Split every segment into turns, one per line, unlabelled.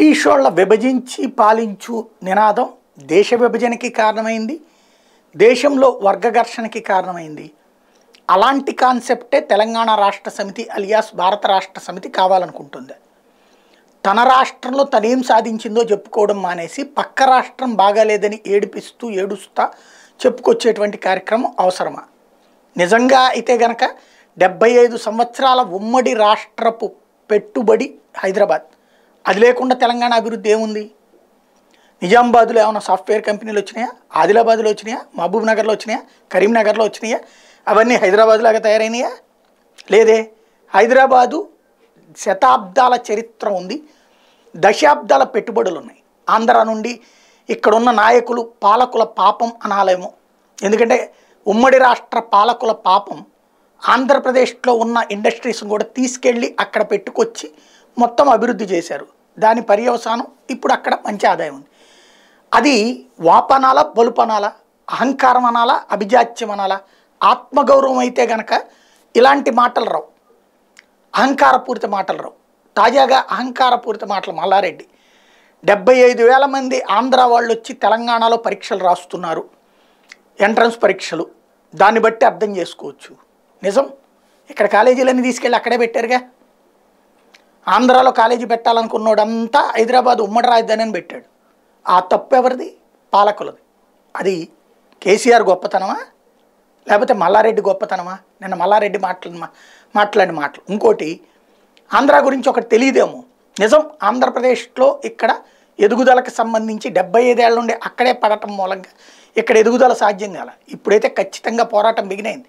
బ్రిటిషోళ్ళ విభజించి పాలించు నినాదం దేశ విభజనకి కారణమైంది దేశంలో వర్గఘర్షణకి కారణమైంది అలాంటి కాన్సెప్టే తెలంగాణ రాష్ట్ర సమితి అలియాస్ భారత రాష్ట్ర సమితి కావాలనుకుంటుంది తన రాష్ట్రంలో తనేం సాధించిందో చెప్పుకోవడం మానేసి పక్క రాష్ట్రం బాగాలేదని ఏడిపిస్తూ ఏడుస్తా చెప్పుకొచ్చేటువంటి కార్యక్రమం అవసరమా నిజంగా అయితే గనక డెబ్బై ఐదు సంవత్సరాల ఉమ్మడి రాష్ట్రపు పెట్టుబడి హైదరాబాద్ అది లేకుండా తెలంగాణ అభివృద్ధి ఏముంది నిజామాబాద్లో ఏమైనా సాఫ్ట్వేర్ కంపెనీలు వచ్చినాయా ఆదిలాబాద్లో వచ్చినాయా మహబూబ్ నగర్లో వచ్చినాయా కరీంనగర్లో వచ్చినాయా అవన్నీ హైదరాబాద్లాగా తయారైనయా లేదే హైదరాబాదు శతాబ్దాల చరిత్ర ఉంది దశాబ్దాల పెట్టుబడులు ఉన్నాయి ఆంధ్ర నుండి ఇక్కడున్న నాయకులు పాలకుల పాపం అనాలేమో ఎందుకంటే ఉమ్మడి రాష్ట్ర పాలకుల పాపం ఆంధ్రప్రదేశ్లో ఉన్న ఇండస్ట్రీస్ని కూడా తీసుకెళ్ళి అక్కడ పెట్టుకొచ్చి మొత్తం అభివృద్ధి చేశారు దాని పర్యవసానం ఇప్పుడు అక్కడ మంచి ఆదాయం ఉంది అది వాపనాల బలుపనాల అహంకారం అనాలా అభిజాత్యం అనాలా ఆత్మగౌరవం అయితే గనక ఇలాంటి మాటలు రావు అహంకారపూరిత మాటలు రావు తాజాగా అహంకారపూరిత మాటలు మల్లారెడ్డి డెబ్బై ఐదు వేల మంది ఆంధ్ర వాళ్ళు వచ్చి తెలంగాణలో పరీక్షలు రాస్తున్నారు ఎంట్రన్స్ పరీక్షలు దాన్ని బట్టి అర్థం చేసుకోవచ్చు నిజం ఇక్కడ కాలేజీలన్నీ తీసుకెళ్ళి అక్కడే పెట్టారుగా ఆంధ్రాలో కాలేజీ పెట్టాలనుకున్నోడంతా హైదరాబాద్ ఉమ్మడి రాజధానిని పెట్టాడు ఆ తప్పు ఎవరిది పాలకులది అది కేసీఆర్ గొప్పతనమా లేకపోతే మల్లారెడ్డి గొప్పతనమా నిన్న మల్లారెడ్డి మాట్లాడిన మాట్లాడిన మాటలు ఇంకోటి ఆంధ్ర గురించి ఒకటి తెలియదేమో నిజం ఆంధ్రప్రదేశ్లో ఇక్కడ ఎదుగుదలకు సంబంధించి డెబ్బై ఐదేళ్ల నుండి అక్కడే పడటం మూలంగా ఇక్కడ ఎదుగుదల సాధ్యం కాల ఇప్పుడైతే ఖచ్చితంగా పోరాటం బిగినైంది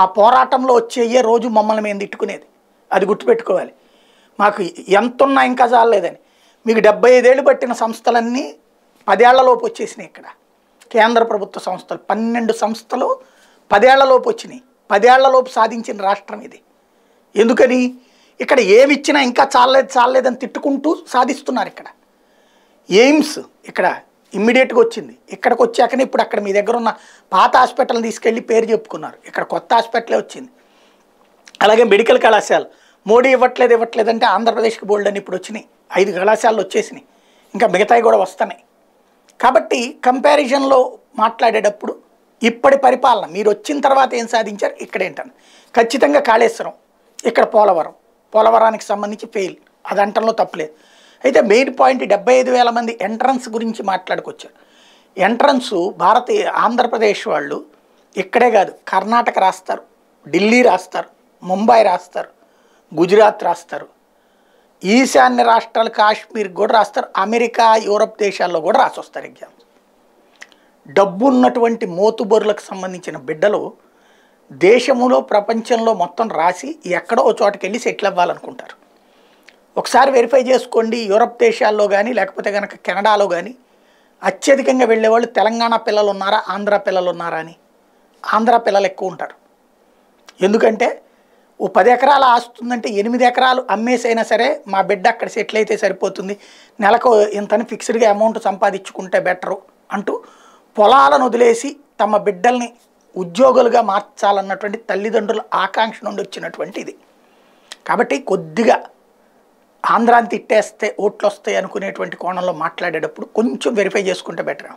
ఆ పోరాటంలో వచ్చే రోజు మమ్మల్ని మేము తిట్టుకునేది అది గుర్తుపెట్టుకోవాలి మాకు ఎంతున్నా ఇంకా చాలలేదని మీకు డెబ్బై ఐదేళ్ళు పట్టిన సంస్థలన్నీ పదేళ్లలోపు వచ్చేసినాయి ఇక్కడ కేంద్ర ప్రభుత్వ సంస్థలు పన్నెండు సంస్థలు పదేళ్లలోపు వచ్చినాయి పదేళ్లలోపు సాధించిన రాష్ట్రం ఇది ఎందుకని ఇక్కడ ఏమిచ్చినా ఇంకా చాలలేదు చాలలేదని తిట్టుకుంటూ సాధిస్తున్నారు ఇక్కడ ఎయిమ్స్ ఇక్కడ ఇమ్మీడియట్గా వచ్చింది ఇక్కడికి వచ్చాకనే ఇప్పుడు అక్కడ మీ దగ్గర ఉన్న పాత హాస్పిటల్ని తీసుకెళ్ళి పేరు చెప్పుకున్నారు ఇక్కడ కొత్త హాస్పిటలే వచ్చింది అలాగే మెడికల్ కళాశాల మోడీ ఇవ్వట్లేదు ఇవ్వట్లేదంటే ఆంధ్రప్రదేశ్కి బోల్డ్ అని ఇప్పుడు వచ్చినాయి ఐదు కళాశాలలు వచ్చేసినాయి ఇంకా మిగతాయి కూడా వస్తున్నాయి కాబట్టి కంపారిజన్లో మాట్లాడేటప్పుడు ఇప్పటి పరిపాలన మీరు వచ్చిన తర్వాత ఏం సాధించారు ఇక్కడేంటని ఖచ్చితంగా కాళేశ్వరం ఇక్కడ పోలవరం పోలవరానికి సంబంధించి ఫెయిల్ అది అంటంలో తప్పలేదు అయితే మెయిన్ పాయింట్ డెబ్బై ఐదు వేల మంది ఎంట్రన్స్ గురించి మాట్లాడుకొచ్చారు ఎంట్రన్స్ భారతీయ ఆంధ్రప్రదేశ్ వాళ్ళు ఇక్కడే కాదు కర్ణాటక రాస్తారు ఢిల్లీ రాస్తారు ముంబై రాస్తారు గుజరాత్ రాస్తారు ఈశాన్య రాష్ట్రాలు కాశ్మీర్ కూడా రాస్తారు అమెరికా యూరప్ దేశాల్లో కూడా రాసొస్తారు ఎగ్జామ్స్ డబ్బున్నటువంటి మోతుబరులకు సంబంధించిన బిడ్డలు దేశములో ప్రపంచంలో మొత్తం రాసి ఎక్కడో చోటకెళ్ళి సెటిల్ అవ్వాలనుకుంటారు ఒకసారి వెరిఫై చేసుకోండి యూరప్ దేశాల్లో కానీ లేకపోతే కనుక కెనడాలో కానీ అత్యధికంగా వెళ్ళేవాళ్ళు తెలంగాణ పిల్లలు ఉన్నారా ఆంధ్ర పిల్లలు ఉన్నారా అని ఆంధ్ర పిల్లలు ఎక్కువ ఉంటారు ఎందుకంటే ఓ పది ఎకరాల ఆస్తుందంటే ఎనిమిది ఎకరాలు అమ్మేసైనా సరే మా బిడ్డ అక్కడ సెటిల్ అయితే సరిపోతుంది నెలకు ఇంతని ఫిక్స్డ్గా అమౌంట్ సంపాదించుకుంటే బెటరు అంటూ పొలాలను వదిలేసి తమ బిడ్డల్ని ఉద్యోగులుగా మార్చాలన్నటువంటి తల్లిదండ్రుల ఆకాంక్ష నుండి వచ్చినటువంటి ఇది కాబట్టి కొద్దిగా ఆంధ్రాన్ని తిట్టేస్తే ఓట్లు వస్తాయి అనుకునేటువంటి కోణంలో మాట్లాడేటప్పుడు కొంచెం వెరిఫై చేసుకుంటే బెటర్